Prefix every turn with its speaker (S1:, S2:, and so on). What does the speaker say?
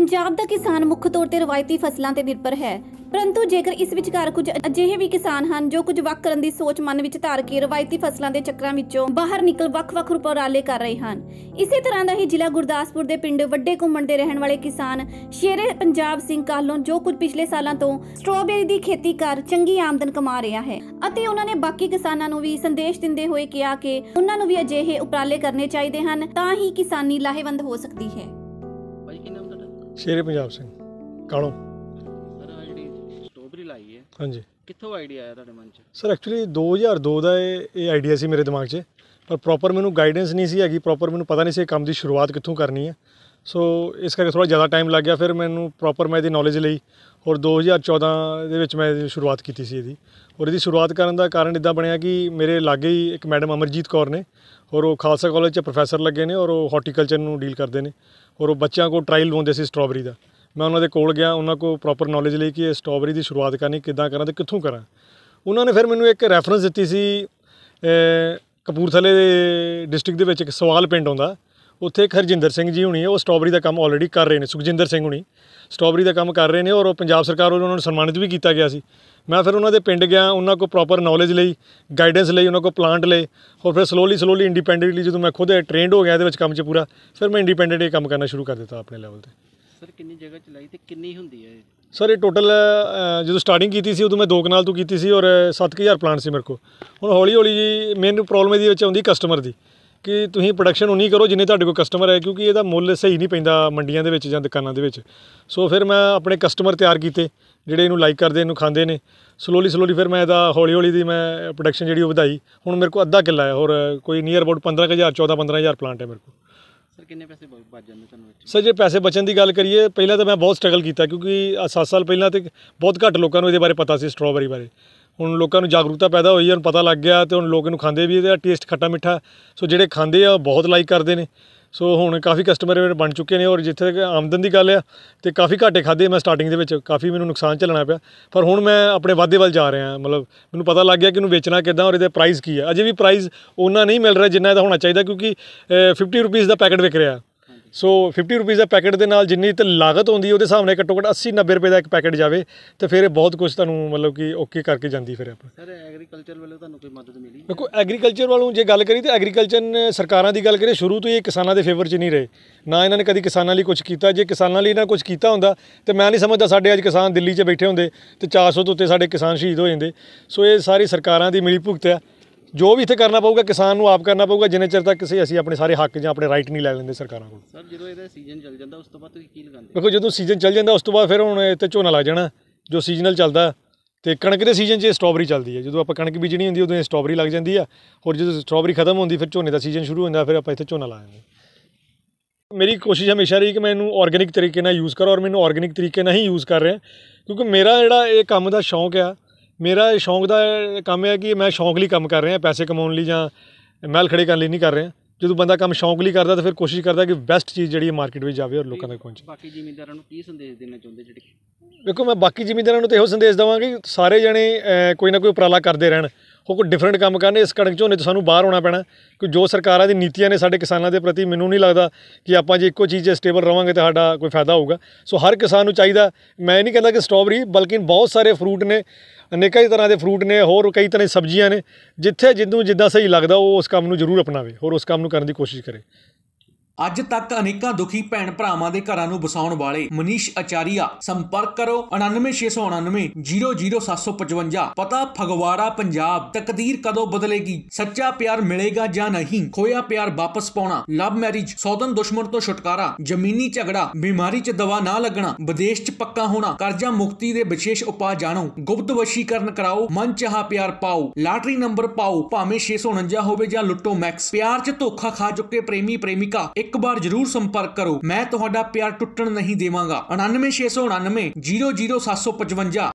S1: ਪੰਜਾਬ ਦਾ ਕਿਸਾਨ ਮੁੱਖ ਤੌਰ ਤੇ ਰਵਾਇਤੀ ਫਸਲਾਂ ਤੇ ਨਿਰਭਰ ਹੈ ਪਰੰਤੂ ਜੇਕਰ ਇਸ ਵਿਚਕਾਰ ਕੁਝ ਅਜਿਹੇ ਵੀ ਕਿਸਾਨ ਹਨ ਜੋ ਕੁਝ ਵੱਖ ਕਰਨ ਦੀ ਸੋਚ ਮਨ ਵਿੱਚ ਧਾਰ ਕੇ ਰਵਾਇਤੀ ਫਸਲਾਂ ਦੇ ਚੱਕਰਾਂ ਵਿੱਚੋਂ ਬਾਹਰ ਨਿਕਲ ਵੱਖ-ਵੱਖ ਉਪਰਾਲੇ ਕਰ ਰਹੇ ਹਨ ਇਸੇ ਤਰ੍ਹਾਂ ਦਾ ਹੀ ਜ਼ਿਲ੍ਹਾ ਗੁਰਦਾਸਪੁਰ ਦੇ ਪਿੰਡ ਵੱਡੇ ਘੁੰਮਣ ਦੇ ਰਹਿਣ ਵਾਲੇ ਕਿਸਾਨ ਸ਼ੇਰੇ ਪੰਜਾਬ ਸਿੰਘ ਕਾਲੋਂ ਜੋ ਕੁਝ ਪਿਛਲੇ ਸਾਲਾਂ ਤੋਂ ਸਟ੍ਰਾਬੇਰੀ ਦੀ ਖੇਤੀ ਕਰ ਚੰਗੀ ਆਮਦਨ ਕਮਾ ਰਿਹਾ ਹੈ ਅਤੇ ਉਹਨਾਂ ਨੇ ਬਾਕੀ ਕਿਸਾਨਾਂ ਨੂੰ ਵੀ ਸੰਦੇਸ਼ ਦਿੰਦੇ ਹੋਏ ਕਿਹਾ ਕਿ ਉਹਨਾਂ ਨੂੰ ਵੀ ਅਜਿਹੇ ਉਪਰਾਲੇ ਕਰਨੇ ਚਾਹੀਦੇ ਹਨ ਤਾਂ ਹੀ ਕਿਸਾਨੀ ਲਾਹੇਵੰਦ ਹੋ ਸਕਦੀ ਹੈ ਸ਼ੇਰੇ ਪੰਜਾਬ ਸਿੰਘ ਕਾਲੋਂ ਸਰ ਜਿਹੜੀ ਲਾਈ ਹੈ ਹਾਂਜੀ ਕਿੱਥੋਂ ਆਈਡੀਆ ਆਇਆ ਤੁਹਾਡੇ ਮਨ 'ਚ ਸਰ ਐਕਚੁਅਲੀ 2002 ਦਾ ਇਹ ਇਹ ਆਈਡੀਆ ਸੀ ਮੇਰੇ ਦਿਮਾਗ 'ਚ ਪਰ ਪ੍ਰੋਪਰ ਮੈਨੂੰ ਗਾਈਡੈਂਸ ਨਹੀਂ ਸੀ ਹੈਗੀ ਪ੍ਰੋਪਰ ਮੈਨੂੰ ਪਤਾ ਨਹੀਂ ਸੀ ਇਹ ਕੰਮ ਦੀ ਸ਼ੁਰੂਆਤ ਕਿੱਥੋਂ ਕਰਨੀ ਹੈ ਸੋ ਇਸ ਕਰਕੇ ਥੋੜਾ ਜ਼ਿਆਦਾ ਟਾਈਮ ਲੱਗ ਗਿਆ ਫਿਰ ਮੈਨੂੰ ਪ੍ਰੋਪਰ ਮੈਂ ਇਹਦੀ ਨੌਲੇਜ ਲਈ ਔਰ 2014 ਦੇ ਵਿੱਚ ਮੈਂ ਇਹਦੀ ਸ਼ੁਰੂਆਤ ਕੀਤੀ ਸੀ ਇਹਦੀ ਔਰ ਇਹਦੀ ਸ਼ੁਰੂਆਤ ਕਰਨ ਦਾ ਕਾਰਨ ਇਦਾਂ ਬਣਿਆ ਕਿ ਮੇਰੇ ਲਾਗੇ ਹੀ ਇੱਕ ਮੈਡਮ ਅਮਰਜੀਤ ਕੌਰ ਨੇ ਔਰ ਉਹ ਖਾਲਸਾ ਕਾਲਜ 'ਚ ਪ੍ਰੋਫੈਸਰ ਲੱਗੇ ਨੇ ਔਰ ਉਹ ਹਾਰਟੀਕਲਚਰ ਨੂੰ ਡੀਲ ਕਰਦੇ ਨੇ ਔਰ ਉਹ ਬੱਚਿਆਂ ਕੋ ਟ੍ਰਾਇਲ ਲਵਾਉਂਦੇ ਸੀ ਸਟ੍ਰਾਬੇਰੀ ਦਾ ਮੈਂ ਉਹਨਾਂ ਦੇ ਕੋਲ ਗਿਆ ਉਹਨਾਂ ਕੋ ਪ੍ਰੋਪਰ ਨੌਲੇਜ ਲਈ ਕਿ ਇਹ ਸਟ੍ਰਾਬੇਰੀ ਦੀ ਸ਼ੁਰੂਆਤ ਕਰਨੀ ਕਿੱਦਾਂ ਕਰਾਂ ਤੇ ਕਿੱਥੋਂ ਕਰਾਂ ਉਹਨਾਂ ਨੇ ਫਿਰ ਮੈਨੂੰ ਇੱਕ ਰੈਫਰੈਂਸ ਦਿੱਤੀ ਸੀ ਕਪੂਰਥਲੇ ਦੇ ਡਿਸਟ੍ਰਿਕਟ ਦੇ ਵਿੱਚ ਇੱਕ ਸਵਾਲ ਪਿੰਡ ਆਉਂਦਾ ਉੱਥੇ ਇੱਕ ਹਰਜਿੰਦਰ ਸਿੰਘ ਜੀ ਹੁਣੀ ਉਹ ਸਟ੍ਰਾਬਰੀ ਦਾ ਕੰਮ ਆਲਰੇਡੀ ਕਰ ਰਹੇ ਨੇ ਸੁਖਜਿੰਦਰ ਸਿੰਘ ਹੁਣੀ ਸਟ੍ਰਾਬਰੀ ਦਾ ਕੰਮ ਕਰ ਰਹੇ ਨੇ ਔਰ ਉਹ ਪੰਜਾਬ ਸਰਕਾਰ ਵੱਲੋਂ ਉਹਨਾਂ ਨੂੰ ਸਨਮਾਨਿਤ ਵੀ ਕੀਤਾ ਗਿਆ ਸੀ ਮੈਂ ਫਿਰ ਉਹਨਾਂ ਦੇ ਪਿੰਡ ਗਿਆ ਉਹਨਾਂ ਕੋਲ ਪ੍ਰੋਪਰ ਨੌਲੇਜ ਲਈ ਗਾਈਡੈਂਸ ਲਈ ਉਹਨਾਂ ਕੋਲ ਪਲਾਂਟ ਲਈ ਔਰ ਫਿਰ ਸਲੋਲੀ ਸਲੋਲੀ ਇੰਡੀਪੈਂਡੈਂਟਲੀ ਜਦੋਂ ਮੈਂ ਖੁਦ ਟ੍ਰੇਨਡ ਹੋ ਗਿਆ ਇਹਦੇ ਵਿੱਚ ਕੰਮ 'ਚ ਪੂਰਾ ਫਿਰ ਮੈਂ ਇਹ ਕੰਮ ਕਰਨਾ ਸ਼ੁਰੂ ਕਰ ਦਿੱਤਾ ਆਪਣੇ ਲੈਵਲ ਤੇ ਸਰ ਕਿੰਨੀ ਜਗ੍ਹਾ ਚਲਾਈ ਤੇ ਕਿੰਨੀ ਹੁੰਦੀ ਹੈ ਸਰ ਇਹ ਟੋਟਲ ਜਦੋਂ ਸਟਾਰਟਿੰਗ ਕੀਤੀ ਸੀ ਉਦੋਂ ਮੈਂ ਦੋ ਕਨਾਲ ਤੋਂ ਕੀਤੀ ਸੀ ਔਰ 7000 ਪਲਾਂਟ ਸੀ ਮੇਰੇ ਕੋਲ ਹੁਣ ਹੌਲੀ ਹੌਲੀ ਜੀ ਮੇਨ ਪ੍ਰੋਬਲਮ ਇਹਦੀ ਵਿੱਚ ਆਉਂਦੀ ਕਸਟਮਰ ਦੀ ਕਿ ਤੁਸੀਂ ਪ੍ਰੋਡਕਸ਼ਨ ਉਨੀ ਕਰੋ ਜਿੰਨੇ ਤੁਹਾਡੇ ਕੋਲ ਕਸਟਮਰ ਹੈ ਕਿਉਂਕਿ ਇਹਦਾ ਮੁੱਲ ਸਹੀ ਨਹੀਂ ਪੈਂਦਾ ਮੰਡੀਆਂ ਦੇ ਵਿੱਚ ਜਾਂ ਦੁਕਾਨਾਂ ਦੇ ਵਿੱਚ ਸੋ ਫਿਰ ਮੈਂ ਆਪਣੇ ਕਸਟਮਰ ਤਿਆਰ ਕੀਤੇ ਜਿਹੜੇ ਇਹਨੂੰ ਲਾਈਕ ਕਰਦੇ ਇਹਨੂੰ ਖਾਂਦੇ ਨੇ ਸਲੋਲੀ ਸਲੋਲੀ ਫਿਰ ਮੈਂ ਇਹਦਾ ਹੌਲੀ ਹੌਲੀ ਦੀ ਮੈਂ ਪ੍ਰੋਡਕਸ਼ਨ ਜਿਹੜੀ ਉਹ ਵਧਾਈ ਹੁਣ ਮੇਰੇ ਕੋਲ ਅੱਧਾ ਕਿੱਲਾ ਹੈ ਹੋਰ ਕੋਈ ਨੀਅਰ ਅਬਾਊਟ 15000 14-15000 ਪਲਾਂਟ ਹੈ ਮੇਰੇ ਕੋਲ ਸਰ ਕਿੰਨੇ ਪੈਸੇ ਬਚ ਜਾਂਦੇ ਤੁਹਾਨੂੰ ਵਿੱਚ ਸਰ ਜੇ ਪੈਸੇ ਬਚਣ ਦੀ ਗੱਲ ਕਰੀਏ ਪਹਿਲਾਂ ਤਾਂ ਮੈਂ ਬਹੁਤ ਸਟਰਗਲ ਕੀਤਾ ਕਿਉਂਕਿ 7 ਸਾਲ ਪਹਿਲਾਂ ਤੇ ਬਹੁਤ ਘੱਟ ਲੋਕਾਂ ਨੂੰ ਇਹਦੇ ਬਾਰੇ ਪਤਾ ਸੀ ਸਟ੍ਰਾਬੇਰੀ ਬਾਰੇ ਹੁਣ ਲੋਕਾਂ ਨੂੰ ਜਾਗਰੂਕਤਾ ਪੈਦਾ ਹੋਈ ਹੈ ਹੁਣ ਪਤਾ ਲੱਗ ਗਿਆ ਤੇ ਹੁਣ ਲੋਕ ਇਹਨੂੰ ਖਾਂਦੇ ਵੀ ਇਹਦਾ ਟੇਸਟ ਖੱਟਾ ਮਿੱਠਾ ਸੋ ਜਿਹੜੇ ਖਾਂਦੇ ਆ ਬਹੁਤ ਲਾਈਕ ਕਰਦੇ ਨੇ ਸੋ ਹੁਣ ਕਾਫੀ ਕਸਟਮਰ ਮੇਰੇ ਬਣ ਚੁੱਕੇ ਨੇ ਔਰ ਜਿੱਥੇ ਤੱਕ ਆਮਦਨ ਦੀ ਗੱਲ ਆ ਤੇ ਕਾਫੀ ਘਾਟੇ ਖਾਦੇ ਮੈਂ ਸਟਾਰਟਿੰਗ ਦੇ ਵਿੱਚ ਕਾਫੀ ਮੈਨੂੰ ਨੁਕਸਾਨ ਝੱਲਣਾ ਪਿਆ ਪਰ ਹੁਣ ਮੈਂ ਆਪਣੇ ਵਾਅਦੇ ਵੱਲ ਜਾ ਰਿਹਾ ਮਤਲਬ ਮੈਨੂੰ ਪਤਾ ਲੱਗ ਗਿਆ ਕਿ ਇਹਨੂੰ ਵੇਚਣਾ ਕਿੱਦਾਂ ਔਰ ਇਹਦੇ ਪ੍ਰਾਈਸ ਕੀ ਹੈ ਅਜੇ ਵੀ ਪ੍ਰਾਈਸ ਉਹਨਾਂ ਨਹੀਂ ਮਿਲ ਰਿਹਾ ਜਿੰਨਾ ਇਹਦਾ ਹੋਣਾ ਚਾਹੀਦਾ ਕਿਉਂਕਿ 50 ਰੁਪਏ ਦਾ ਪੈਕਟ ਵਿਕ ਰਿਹਾ ਸੋ 50 ਰੁਪਏ ਦਾ ਪੈਕੇਟ ਦੇ ਨਾਲ ਜਿੰਨੀ ਤੇ ਲਾਗਤ ਹੁੰਦੀ ਉਹਦੇ ਹਿਸਾਬ ਨਾਲ ਘੱਟੋ ਘੱਟ 80 90 ਰੁਪਏ ਦਾ ਇੱਕ ਪੈਕੇਟ ਜਾਵੇ ਤੇ ਫਿਰ ਇਹ ਬਹੁਤ ਕੁਝ ਤੁਹਾਨੂੰ ਮਤਲਬ ਕਿ ਓਕੇ ਕਰਕੇ ਜਾਂਦੀ ਫਿਰ ਆਪਾਂ ਸਰ ਐਗਰੀਕਲਚਰ ਵੱਲੋਂ ਤੁਹਾਨੂੰ ਕੋਈ ਮਦਦ ਮਿਲੀ ਦੇਖੋ ਐਗਰੀਕਲਚਰ ਵੱਲੋਂ ਜੇ ਗੱਲ ਕਰੀ ਤੇ ਐਗਰੀਕਲਚਰ ਸਰਕਾਰਾਂ ਦੀ ਗੱਲ ਕਰੀ ਸ਼ੁਰੂ ਤੋਂ ਇਹ ਕਿਸਾਨਾਂ ਦੇ ਫੇਵਰ 'ਚ ਨਹੀਂ ਰਹੇ ਨਾ ਇਹਨਾਂ ਨੇ ਕਦੀ ਕਿਸਾਨਾਂ ਲਈ ਕੁਝ ਕੀਤਾ ਜੇ ਕਿਸਾਨਾਂ ਲਈ ਇਹਨਾਂ ਕੁਝ ਕੀਤਾ ਹੁੰਦਾ ਤੇ ਮੈਂ ਨਹੀਂ ਸਮਝਦਾ ਸਾਡੇ ਅੱਜ ਕਿਸਾਨ ਦਿੱਲੀ 'ਚ ਬੈਠੇ ਹੁੰਦੇ ਤੇ 400 ਤੋਂ ਉੱਤੇ ਸਾਡੇ ਕਿਸਾਨ ਸ਼ਹੀਦ ਹੋ ਜਾਂਦੇ ਸੋ ਇਹ ਸਾਰੀ ਸਰਕਾਰਾਂ ਦੀ ਮਿਲੀ ਭੁਗਤ ਹੈ ਜੋ ਵੀ ਇੱਥੇ ਕਰਨਾ ਪਊਗਾ ਕਿਸਾਨ ਨੂੰ ਆਪ ਕਰਨਾ ਪਊਗਾ ਜਿੰਨੇ ਚਿਰ ਤੱਕ ਕਿਸੇ ਅਸੀਂ ਆਪਣੇ ਸਾਰੇ ਹੱਕ ਜਾਂ ਆਪਣੇ ਰਾਈਟ ਨਹੀਂ ਲੈ ਲੈਂਦੇ ਸਰਕਾਰਾਂ ਕੋਲ ਸਰ ਜਦੋਂ ਇਹਦਾ ਸੀਜ਼ਨ ਚੱਲ
S2: ਜਾਂਦਾ ਉਸ ਤੋਂ ਬਾਅਦ ਤੁਸੀਂ ਕੀ ਲਗਾਉਂਦੇ
S1: ਦੇਖੋ ਜਦੋਂ ਸੀਜ਼ਨ ਚੱਲ ਜਾਂਦਾ ਉਸ ਤੋਂ ਬਾਅਦ ਫਿਰ ਹੁਣ ਇੱਥੇ ਝੋਨਾ ਲੱਗ ਜਾਣਾ ਜੋ ਸੀਜ਼ਨਲ ਚੱਲਦਾ ਤੇ ਕਣਕ ਦੇ ਸੀਜ਼ਨ 'ਚ ਸਟ੍ਰਾਬਰੀ ਚੱਲਦੀ ਹੈ ਜਦੋਂ ਆਪਾਂ ਕਣਕ ਬੀਜਣੀ ਹੁੰਦੀ ਉਦੋਂ ਸਟ੍ਰਾਬਰੀ ਲੱਗ ਜਾਂਦੀ ਆ ਹੋਰ ਜਦੋਂ ਸਟ੍ਰਾਬਰੀ ਖਤਮ ਹੁੰਦੀ ਫਿਰ ਝੋਨੇ ਦਾ ਸੀਜ਼ਨ ਸ਼ੁਰੂ ਹੁੰਦਾ ਫਿਰ ਆਪਾਂ ਇੱਥੇ ਝੋਨਾ ਲਾ ਜਾਂਦੇ ਮੇਰੀ ਕੋਸ਼ਿਸ਼ ਹਮੇਸ਼ਾ ਰਹੀ ਕਿ ਮੈਂ ਇਹਨੂੰ ਆਰਗੈਨਿਕ ਤਰੀਕੇ ਨਾਲ ਯੂਜ਼ ਕਰਾਂ ਔਰ ਮੈਨੂੰ ਆਰਗੇਨਿਕ ਤਰੀਕੇ ਨਾਲ ਹੀ ਯੂਜ਼ ਕਰ ਰਿਹਾ ਕਿਉਂਕਿ ਮੇਰਾ ਜਿਹੜਾ ਇਹ ਕੰਮ ਦਾ ਸ਼ੌਂਕ ਆ ਮੇਰਾ ਸ਼ੌਂਕ ਦਾ ਕੰਮ ਹੈ ਕਿ ਮੈਂ ਸ਼ੌਂਕ ਲਈ ਕੰਮ ਕਰ ਰਿਹਾ ਪੈਸੇ ਕਮਾਉਣ ਲਈ ਜਾਂ ਮਹਿਲ ਖੜੇ ਕਰਨ ਲਈ ਨਹੀਂ ਕਰ ਰਿਹਾ ਜਦੋਂ ਬੰਦਾ ਕੰਮ ਸ਼ੌਂਕ ਲਈ ਕਰਦਾ ਤਾਂ ਫਿਰ ਕੋਸ਼ਿਸ਼ ਕਰਦਾ ਕਿ ਬੈਸਟ ਚੀਜ਼ ਜਿਹੜੀ ਮਾਰਕੀਟ ਵਿੱਚ ਜਾਵੇ ਔਰ ਲੋਕਾਂ ਤੱਕ ਪਹੁੰਚੇ
S2: ਬਾਕੀ ਜ਼ਿਮੀਂਦਾਰਾਂ ਨੂੰ ਕੀ ਸੰਦੇਸ਼ ਦੇਣਾ ਚਾਹੁੰਦੇ ਜਿਹੜੇ
S1: ਵੇਖੋ ਮੈਂ ਬਾਕੀ ਜ਼ਿਮੀਂਦਾਰਾਂ ਨੂੰ ਤਾਂ ਇਹੋ ਸੰਦੇਸ਼ ਕਿ ਸਾਰੇ ਜਣੇ ਕੋਈ ਨਾ ਕੋਈ ਉਪਰਾਲਾ ਕਰਦੇ ਰਹਿਣ ਉਹ ਕੋਈ ਡਿਫਰੈਂਟ ਕੰਮ ਕਰਨ ਇਸ ਕਣਕ ਝੋਨੇ ਤੋਂ ਸਾਨੂੰ ਬਾਹਰ ਹੋਣਾ ਪੈਣਾ ਕਿ ਜੋ ਸਰਕਾਰਾਂ ਦੀ ਨੀਤੀਆਂ ਨੇ ਸਾਡੇ ਕਿਸਾਨਾਂ ਦੇ ਪ੍ਰਤੀ ਮੈਨੂੰ ਨਹੀਂ ਲੱਗਦਾ ਕਿ ਆਪਾਂ ਜੇ ਇੱਕੋ ਚੀਜ਼ 'ਚ ਸਟੇਬਲ ਰਵਾਂਗੇ ਤਾਂ ਸਾਡਾ ਕੋਈ ਫਾਇਦਾ ਹੋਊਗਾ ਸੋ ਹਰ ਕਿਸਾਨ ਨੂੰ ਚਾਹੀਦਾ ਮੈਂ ਨਹੀਂ ਕਹਿੰਦਾ ਕਿ ਸਟ੍ਰਾਬਰੀ ਬਲਕਿ ਬਹੁਤ ਸਾਰੇ ਫਰੂਟ ਨੇ ਅਨੇਕਾਂ ਹੀ ਤਰ੍ਹਾਂ ਦੇ ਫਰੂਟ ਨੇ ਹੋਰ ਕਈ ਤਰ੍ਹਾਂ ਦੀ ਸਬਜ਼ੀਆਂ ਨੇ ਜਿੱਥੇ ਜਿੰਨੂੰ ਜਿੱਦਾਂ ਸਹੀ ਲੱਗਦਾ ਉਹ ਉਸ ਕੰਮ ਨੂੰ ਜ਼ਰੂਰ ਅਪਣਾਵੇ ਹੋਰ ਉਸ ਕੰਮ ਨੂੰ ਕਰਨ ਦੀ ਕੋਸ਼ਿਸ਼ ਕਰੇ
S2: ਅੱਜ ਤੱਕ ਅਨੇਕਾਂ ਦੁਖੀ ਭੈਣ ਭਰਾਵਾਂ ਦੇ ਘਰਾਂ ਨੂੰ ਵਸਾਉਣ ਵਾਲੇ ਮਨੀਸ਼ ਅਚਾਰੀਆ ਸੰਪਰਕ ਕਰੋ 9969900755 ਪਤਾ ਫਗਵਾੜਾ ਪੰਜਾਬ ਤਕਦੀਰ ਕਦੋਂ ਬਦਲੇਗੀ ਸੱਚਾ ਪਿਆਰ ਮਿਲੇਗਾ ਜਾਂ ਨਹੀਂ ਖੋਇਆ ਪਿਆਰ ਵਾਪਸ ਪਾਉਣਾ ਲਵ ਮੈਰਿਜ ਸੌਦਨ ਦੁਸ਼ਮਣ ਤੋਂ ਛੁਟਕਾਰਾ ਜ਼ਮੀਨੀ ਝਗੜਾ ਬਿਮਾਰੀ 'ਚ ਦਵਾ ਨਾ ਲੱਗਣਾ ਵਿਦੇਸ਼ 'ਚ ਪੱਕਾ ਹੋਣਾ ਕਰਜ਼ਾ ਮੁਕਤੀ ਦੇ ਵਿਸ਼ੇਸ਼ ਉਪਾਅ ਜਾਣੋ ਗੁਪਤ ਵਸ਼ੀਕਰਨ ਕਰਾਓ ਮਨ ਚਾਹਾ ਪਿਆਰ ਪਾਓ ਲਾਟਰੀ ਨੰਬਰ ਪਾਓ ਭਾਵੇਂ 649 ਹੋਵੇ ਜਾਂ ਲੁੱਟੋ ਮੈਕਸ ਪਿਆਰ 'ਚ ਧੋਖਾ ਖਾ ਚੁੱਕੇ ਪ੍ਰੇਮੀ ਪ੍ਰੇਮਿਕਾ ਇੱਕ ਇੱਕ ਵਾਰ ਜ਼ਰੂਰ ਸੰਪਰਕ ਕਰੋ ਮੈਂ ਤੁਹਾਡਾ ਪਿਆਰ ਟੁੱਟਣ ਨਹੀਂ ਦੇਵਾਂਗਾ 99699